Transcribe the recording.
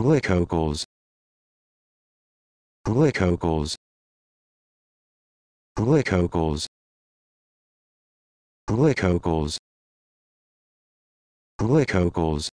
Glycocals. Glycocals. Glycocals. Glycocals. Glycocals.